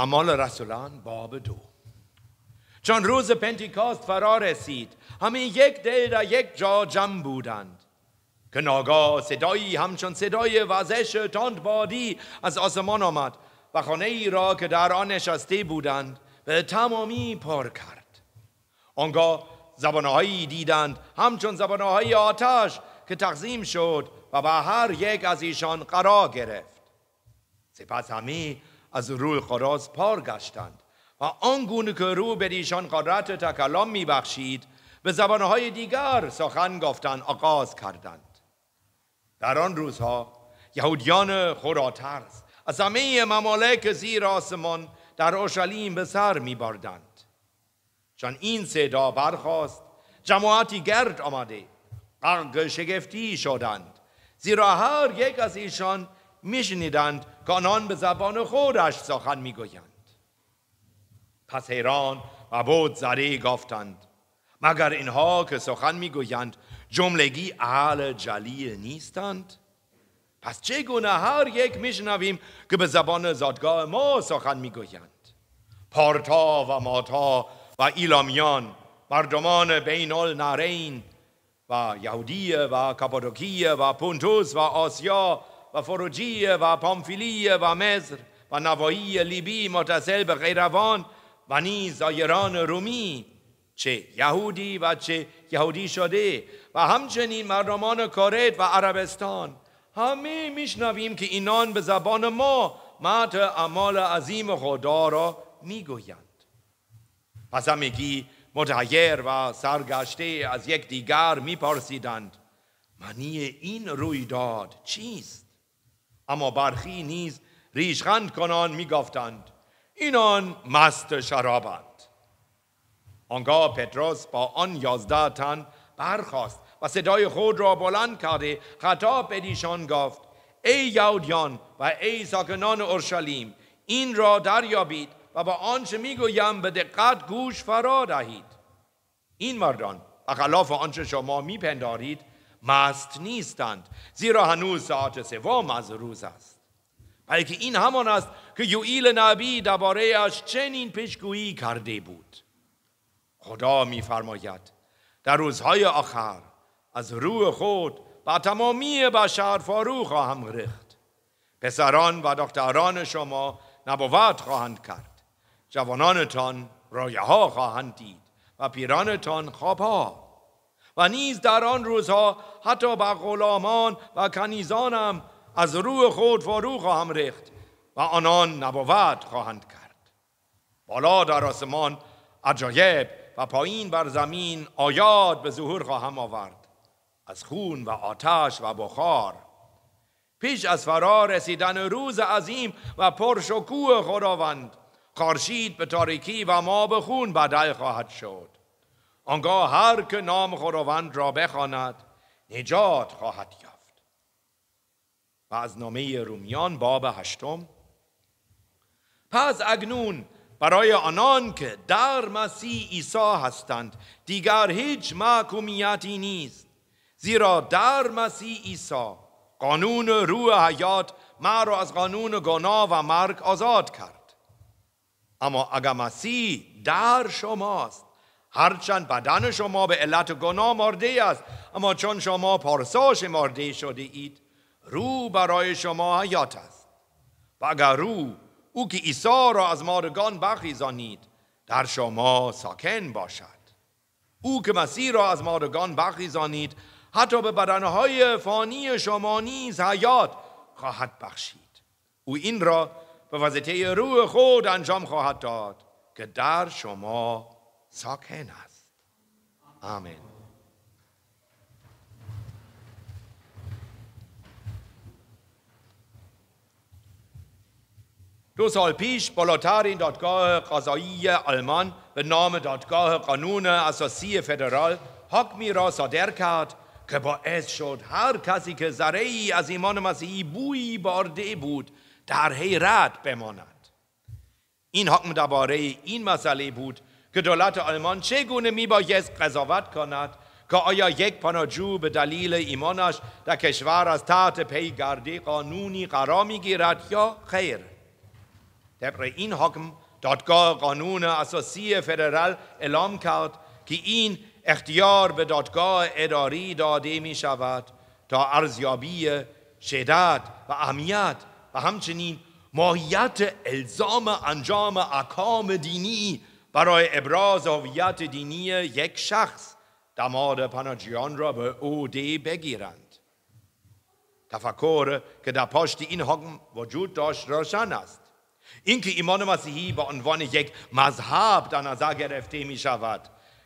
اعمال رسولان باب دو چون روز پنتیکاست فرا رسید همه یک دل در یک جا جمع بودند که ناگاه صدایی همچون صدای وزش تند بادی از آسمان آمد و خانه ای را که در آن نشسته بودند به تمامی پر کرد آنگاه زبانهایی دیدند همچون زبانهای آتش که تقسیم شد و به هر یک از ایشان قرار گرفت سپس همه از روی خراس پار گشتند و آنگونه که رو به ایشان قدرت می بخشید به زبانهای دیگر سخن گفتن آغاز کردند در آن روزها یهودیان خوراترز از همه ممالک زیر آسمان در اورشلیم به سر می بردند. چون این صدا برخواست جماعتی گرد آمده قرق شگفتی شدند زیرا هر یک از ایشان میشنیدند کانان به زبان خودش سخن میگویند پس حیران و بود زری گفتند مگر اینها که سخن میگویند جملگی اهل جلیل نیستند پس چگونه هر یک میشنویم که به زبان زادگاه ما سخن میگویند پارتا و ماتا و ایلامیان مردمان بین نارین و یهودیه و کپادوکیه و پونتوس و آسیا و فروجیه و پامفیلیه و مزر و نوایی لیبی متصل به غیروان و نیز زایران رومی چه یهودی و چه یهودی شده و همچنین مردمان کارت و عربستان همه میشنویم که اینان به زبان ما مات اعمال عظیم خدا را میگویند پس همگی متحیر و سرگشته از یک دیگر میپرسیدند معنی این رویداد چیست اما برخی نیز ریشخند کنان میگفتند اینان مست شرابند آنگاه پتروس با آن یازده تن برخاست و صدای خود را بلند کرده خطاب به دیشان گفت ای یهودیان و ای ساکنان اورشلیم این را دریابید و با آنچه گویم به دقت گوش فرا دهید این مردان و خلاف آنچه شما میپندارید مست نیستند زیرا هنوز ساعت سوم از روز است بلکه این همان است که یوئیل نبی درباره اش چنین پیشگویی کرده بود خدا میفرماید در روزهای آخر از روح خود با تمامی بشر فارو خواهم رخت پسران و دختران شما نبوت خواهند کرد جوانانتان رایه ها خواهند دید و پیرانتان خواب و نیز در آن روزها حتی به غلامان و کنیزانم از روح خود فرو خواهم ریخت و آنان نبوت خواهند کرد بالا در آسمان عجایب و پایین بر زمین آیات به ظهور خواهم آورد از خون و آتش و بخار پیش از فرا رسیدن روز عظیم و پرشکوه خداوند خارشید به تاریکی و ما به خون بدل خواهد شد آنگاه هر که نام خداوند را بخواند نجات خواهد یافت و از نامه رومیان باب هشتم پس اگنون برای آنان که در مسیح عیسی هستند دیگر هیچ محکومیتی نیست زیرا در مسیح عیسی قانون روح حیات مرا از قانون گناه و مرگ آزاد کرد اما اگر مسیح در شماست هرچند بدن شما به علت گناه مرده است اما چون شما پارساش مرده شده اید رو برای شما حیات است و اگر رو او که عیسی را از مارگان برخیزانید در شما ساکن باشد او که مسیر را از مارگان برخیزانید حتی به بدنهای فانی شما نیز حیات خواهد بخشید او این را به وزیته روح خود انجام خواهد داد که در شما ساکن است آمین دو سال پیش بالاترین دادگاه قضایی آلمان به نام دادگاه قانون اساسی فدرال حکمی را صادر کرد که باعث شد هر کسی که ذره ای از ایمان مسیحی بویی بارده بود در حیرت بماند این حکم درباره این مسئله بود که دولت آلمان چگونه می میبایست قضاوت کند که آیا یک پناجو به دلیل ایمانش در کشور از تحت پیگردی قانونی قرار می گیرد یا خیر طبق این حکم دادگاه قانون اساسی فدرال اعلام کرد که این اختیار به دادگاه اداری داده می شود تا ارزیابی شدت و اهمیت و همچنین ماهیت الزام انجام اکام دینی برای ابراز هویت دینی یک شخص دماد پناجیان را به دی بگیرند تفکر که در پشت این حکم وجود داشت روشن است اینکه ایمان مسیحی به عنوان یک مذهب در نظر گرفته می شود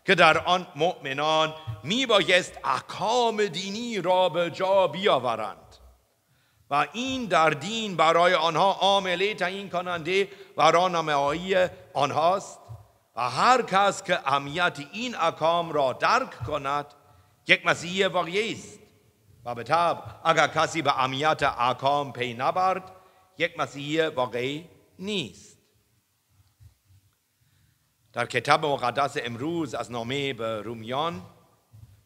که در آن مؤمنان می بایست احکام دینی را به جا بیاورند و این در دین برای آنها عامله تعیین کننده و راهنمایی آنهاست و هر کس که اهمیت این اکام را درک کند یک مسیح واقعی است و به طب اگر کسی به اهمیت اکام پی نبرد یک مسیح واقعی نیست در کتاب مقدس امروز از نامه به رومیان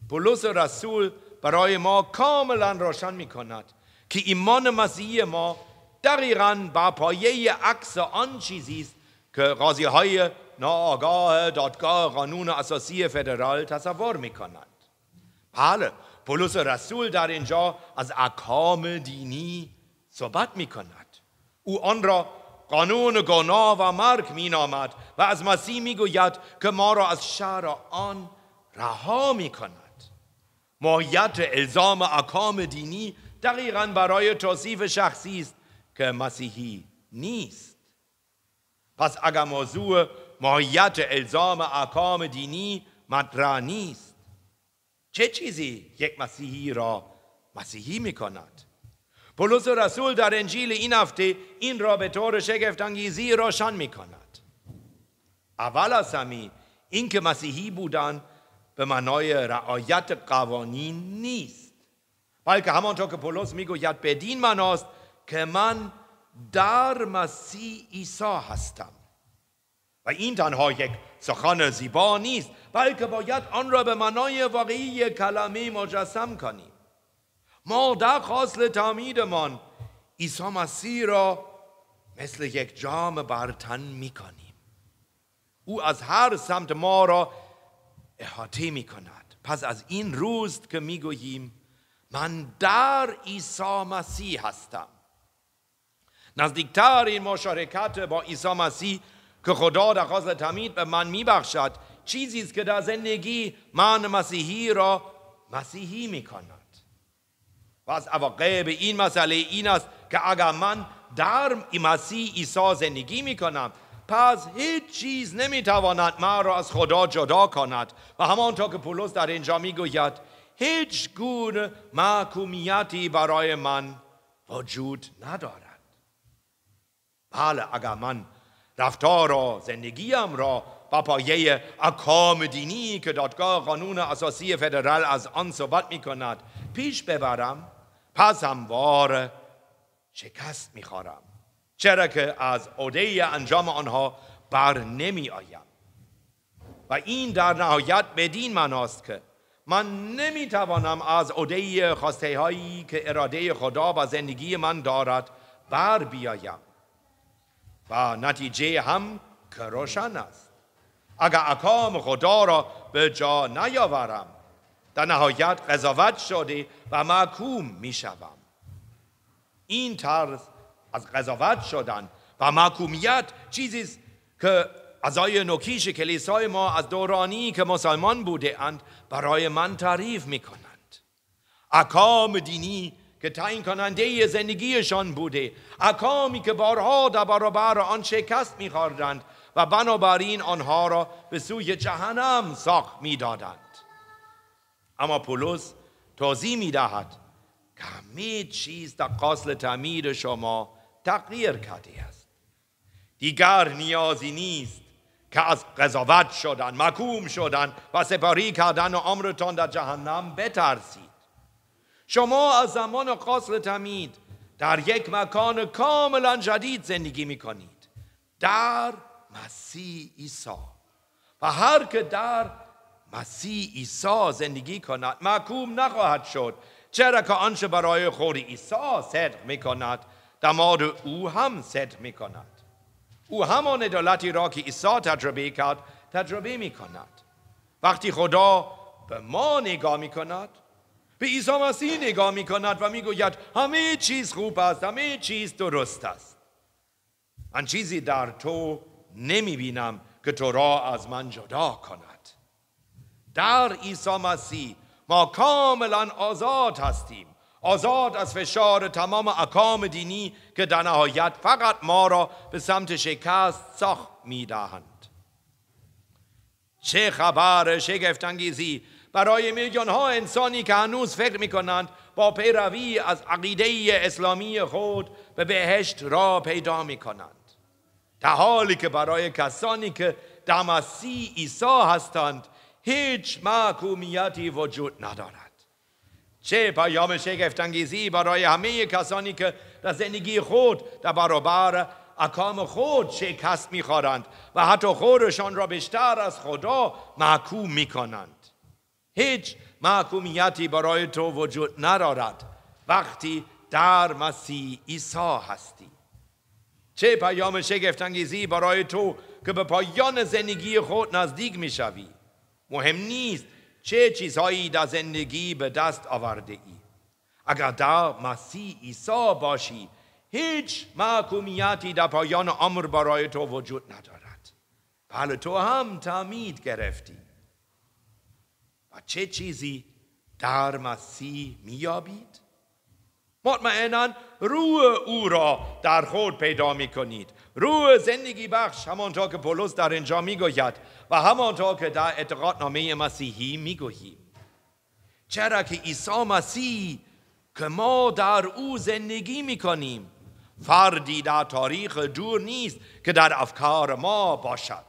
پولس رسول برای ما کاملا روشن می کند که ایمان مسیح ما دقیقا با پایه عکس آن چیزی است که قاضی های ناآگاه دادگاه قانون اساسی فدرال تصور می کند بله پولس رسول در اینجا از اکام دینی صحبت می کند. او آن را قانون گناه و مرگ می نامد و از مسیح می گوید که ما را از شهر آن رها می کند. ماهیت الزام اکام دینی دقیقا برای توصیف شخصی است که مسیحی نیست. پس اگر موضوع ماهیت الزام احکام دینی مطرح نیست چه چیزی یک مسیحی را مسیحی می کند پولس رسول در انجیل این هفته این را به طور شگفتانگیزی روشن می کند اول از همه اینکه مسیحی بودن به معنای رعایت قوانین نیست بلکه همانطور که پولس میگوید بدین مناست که من در مسیح عیسی هستم این تنها یک سخن زیبا نیست بلکه باید آن را به معنای واقعی کلمه مجسم کنیم ما در خاصل تعمیدمان عیسی مسیح را مثل یک جام برتن می کنیم او از هر سمت ما را احاطه می کند پس از این روز که می گوییم من در عیسی مسیح هستم نزدیکتر این مشارکت با عیسی مسیح که خدا در خاص تمید به من میبخشد چیزی است که در زندگی من مسیحی را مسیحی میکند پس از به این مسئله این است که اگر من در مسیح عیسی زندگی میکنم پس هیچ چیز نمیتواند ما را از خدا جدا کند و همانطور که پولس در اینجا میگوید هیچ گونه محکومیتی برای من وجود ندارد بله اگر من رفتار را زندگیم را با پایه اکام دینی که دادگاه قانون اساسی فدرال از آن صحبت می کند پیش ببرم پس هموار شکست می خورم چرا که از عده انجام آنها بر نمی آیم و این در نهایت بدین است که من نمیتوانم از عده خواسته هایی که اراده خدا و زندگی من دارد بر بیایم و نتیجه هم که است اگر اکام خدا را به جا نیاورم در نهایت قضاوت شده و محکوم می شدم این طرز از قضاوت شدن و محکومیت چیزی است که ازای نوکیش کلیسای ما از دورانی که مسلمان بوده اند برای من تعریف می کنند اکام دینی که تعیین کننده زندگیشان بوده اکامی که بارها در برابر آن شکست میخوردند و بنابراین آنها را به سوی جهنم ساخت میدادند اما پولس توضیح میدهد که همه چیز در قاصل تعمیر شما تغییر کرده است دیگر نیازی نیست که از قضاوت شدن مکوم شدن و سپاری کردن و عمرتان در جهنم بترسید شما از زمان قصر تمید در یک مکان کاملا جدید زندگی می کنید در مسیح عیسی و هر که در مسیح عیسی زندگی کند محکوم نخواهد شد چرا که آنچه برای خود عیسی صدق می کند در او هم صدق می کند او همان عدالتی را که عیسی تجربه کرد تجربه می کند وقتی خدا به ما نگاه می کند به عیسی مسیح نگاه می کند و میگوید همه چیز خوب است همه چیز درست است من چیزی در تو نمی بینم که تو را از من جدا کند در عیسی مسیح ما کاملا آزاد هستیم آزاد از فشار تمام اکام دینی که در نهایت فقط ما را به سمت شکست ساخت میدهند چه خبر شگفتانگیزی برای میلیون ها انسانی که هنوز فکر می کنند با پیروی از عقیده اسلامی خود به بهشت را پیدا می کنند در حالی که برای کسانی که در مسیح عیسی هستند هیچ محکومیتی وجود ندارد چه پیام شگفتانگیزی برای همه کسانی که در زندگی خود در برابر اکام خود شکست خورند و حتی خودشان را بیشتر از خدا محکوم کنند هیچ محکومیتی برای تو وجود ندارد وقتی در مسیح عیسی هستی چه پیام شگفتانگیزی برای تو که به پایان زندگی خود نزدیک میشوی مهم نیست چه چیزهایی در زندگی به دست آورده ای اگر در مسیح عیسی باشی هیچ محکومیتی در پایان عمر برای تو وجود ندارد بله تو هم تعمید گرفتی و چه چیزی در مسیح میابید؟ مطمئنا روح او را در خود پیدا می کنید روح زندگی بخش همانطور که پولس در اینجا می گوید و همانطور که در نامه مسیحی می گوییم چرا که عیسی مسیح که ما در او زندگی می کنیم فردی در تاریخ دور نیست که در افکار ما باشد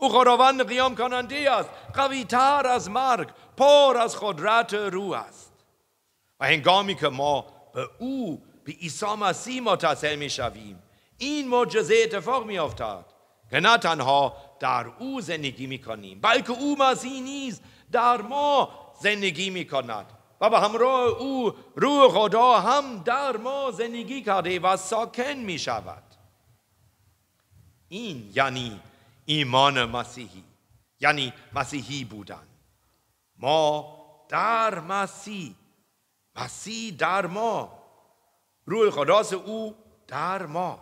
او خداوند قیام کننده است قوی تر از مرگ پر از قدرت رو است و هنگامی که ما به او به عیسی مسیح متصل می شویم این معجزه اتفاق می افتاد که نه تنها در او زندگی می کنیم بلکه او مسیح نیز در ما زندگی می کند و به همراه او روح خدا هم در ما زندگی کرده و ساکن می شود این یعنی ایمان مسیحی یعنی مسیحی بودن ما در مسیح مسیح در ما روح خداس او در ما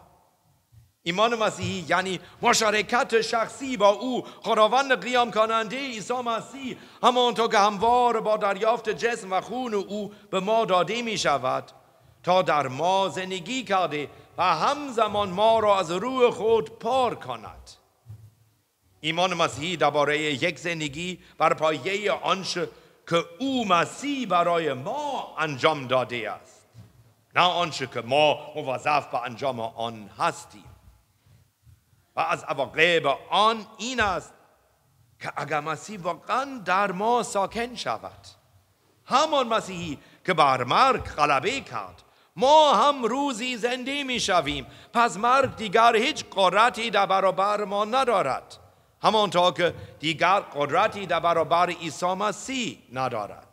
ایمان مسیحی یعنی مشارکت شخصی با او خداوند قیام کننده عیسی مسیح همانطور که هموار با دریافت جسم و خون او به ما داده می شود تا در ما زندگی کرده و همزمان ما را از روح خود پار کند ایمان مسیحی درباره یک زندگی بر پایه آنچه که او مسیح برای ما انجام داده است نه آنچه که ما موظف به انجام آن هستیم و از عواقب آن این است که اگر مسیح واقعا در ما ساکن شود همان مسیحی که بر مرگ غلبه کرد ما هم روزی زنده می شویم پس مرگ دیگر هیچ قدرتی در برابر ما ندارد همانطور که دیگر قدرتی در برابر عیسی مسیح ندارد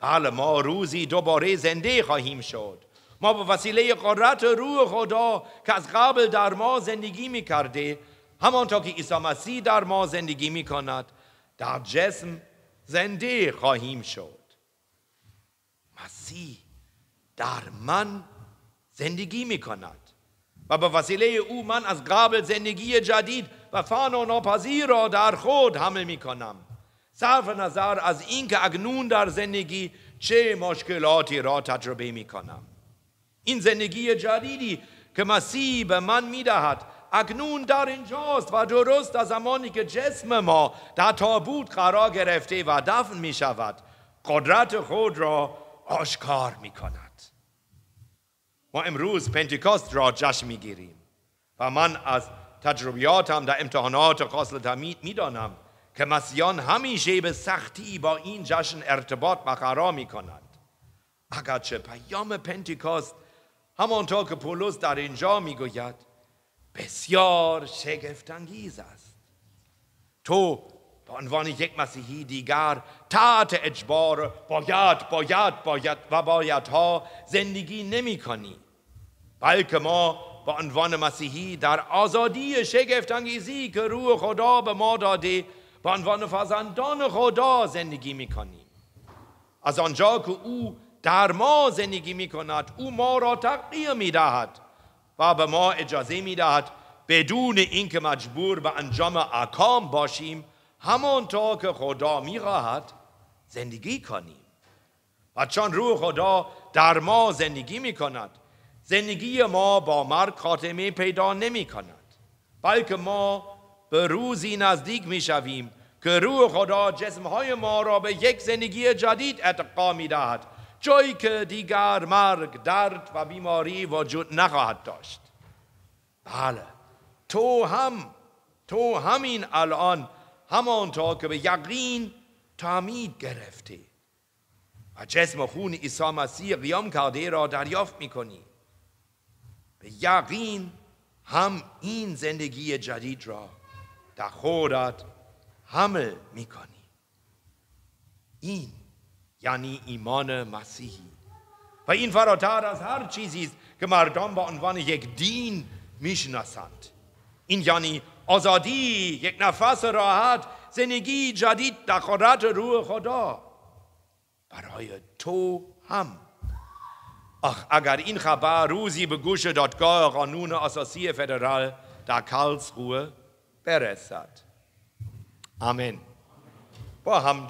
بله ما روزی دوباره زنده خواهیم شد ما به وسیله قدرت روح خدا که از قبل در ما زندگی می کرده همانطور که عیسی مسیح در ما زندگی می کند در جسم زنده خواهیم شد مسیح در من زندگی می کند و به وسیله او من از قبل زندگی جدید و فان و ناپذیر را در خود همه می کنم صرف نظر از اینکه اگنون در زندگی چه مشکلاتی را تجربه می کنم این زندگی جدیدی که مسیح به من می دهد اکنون در اینجاست و درست از زمانی که جسم ما در تابوت قرار گرفته و دفن می شود قدرت خود را آشکار می کند ما امروز پنتیکاست را جشن می گیریم و من از تجربیاتم در امتحانات قاصل تمید میدانم که مسیحان همیشه به سختی با این جشن ارتباط برقرار می اگرچه پیام پنتیکاست همانطور که پولس در اینجا میگوید بسیار شگفتانگیز است تو به عنوان یک مسیحی دیگر تحت اجبار باید باید باید و باید ها زندگی نمی کنی بلکه ما با عنوان مسیحی در آزادی شگفتانگیزی که روح خدا به ما داده به عنوان فزندان خدا زندگی میکنیم از آنجا که او در ما زندگی کند او ما را می دهد و به ما اجازه می میدهد بدون اینکه مجبور به انجام اکام باشیم همانطور که خدا می میخواهد زندگی کنیم و چون روح خدا در ما زندگی کند زندگی ما با مرگ خاتمه پیدا نمی کند بلکه ما به روزی نزدیک می شویم که روح خدا جسمهای ما را به یک زندگی جدید اتقا می دهد جایی که دیگر مرگ درد و بیماری وجود نخواهد داشت بله تو هم تو همین الان همانطور که به یقین تعمید گرفتی و جسم خون عیسی مسیح قیام کرده را دریافت می کنی یقین هم این زندگی جدید را در خودت می میکنی این یعنی ایمان مسیحی و این فراتر از هر چیزی است که مردم با عنوان یک دین میشناسند این یعنی آزادی یک نفس راحت زندگی جدید در قدرت روح خدا برای تو هم Ach, agar in Chabar, Rusi, Begusche, dort Gor, Anune, Associe, Federal, da Karlsruhe, Beresat. Amen. Boah, haben